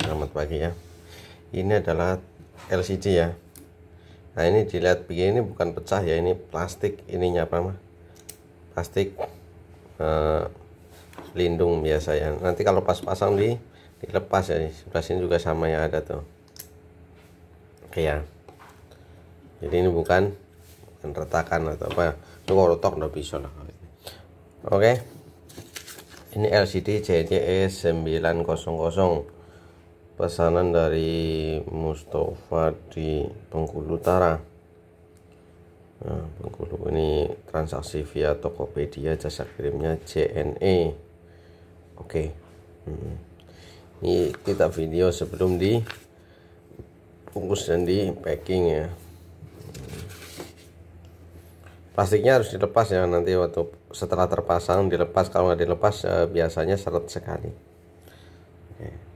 selamat pagi ya ini adalah LCD ya nah ini dilihat begini bukan pecah ya ini plastik ininya apa mah plastik eh, lindung biasa ya nanti kalau pas pasang di dilepas ya di sebelah sini juga sama ya ada tuh oke ya jadi ini bukan bukan retakan atau apa ya itu kalau retak udah bisa lah oke ini LCD JTE 900 pesanan dari Mustafa di Bengkulu Utara nah, Bengkulu ini transaksi via Tokopedia jasa kirimnya JNE oke okay. Hmm. ini kita video sebelum di bungkus dan di packing ya plastiknya harus dilepas ya nanti waktu setelah terpasang dilepas kalau nggak dilepas eh, biasanya seret sekali oke okay.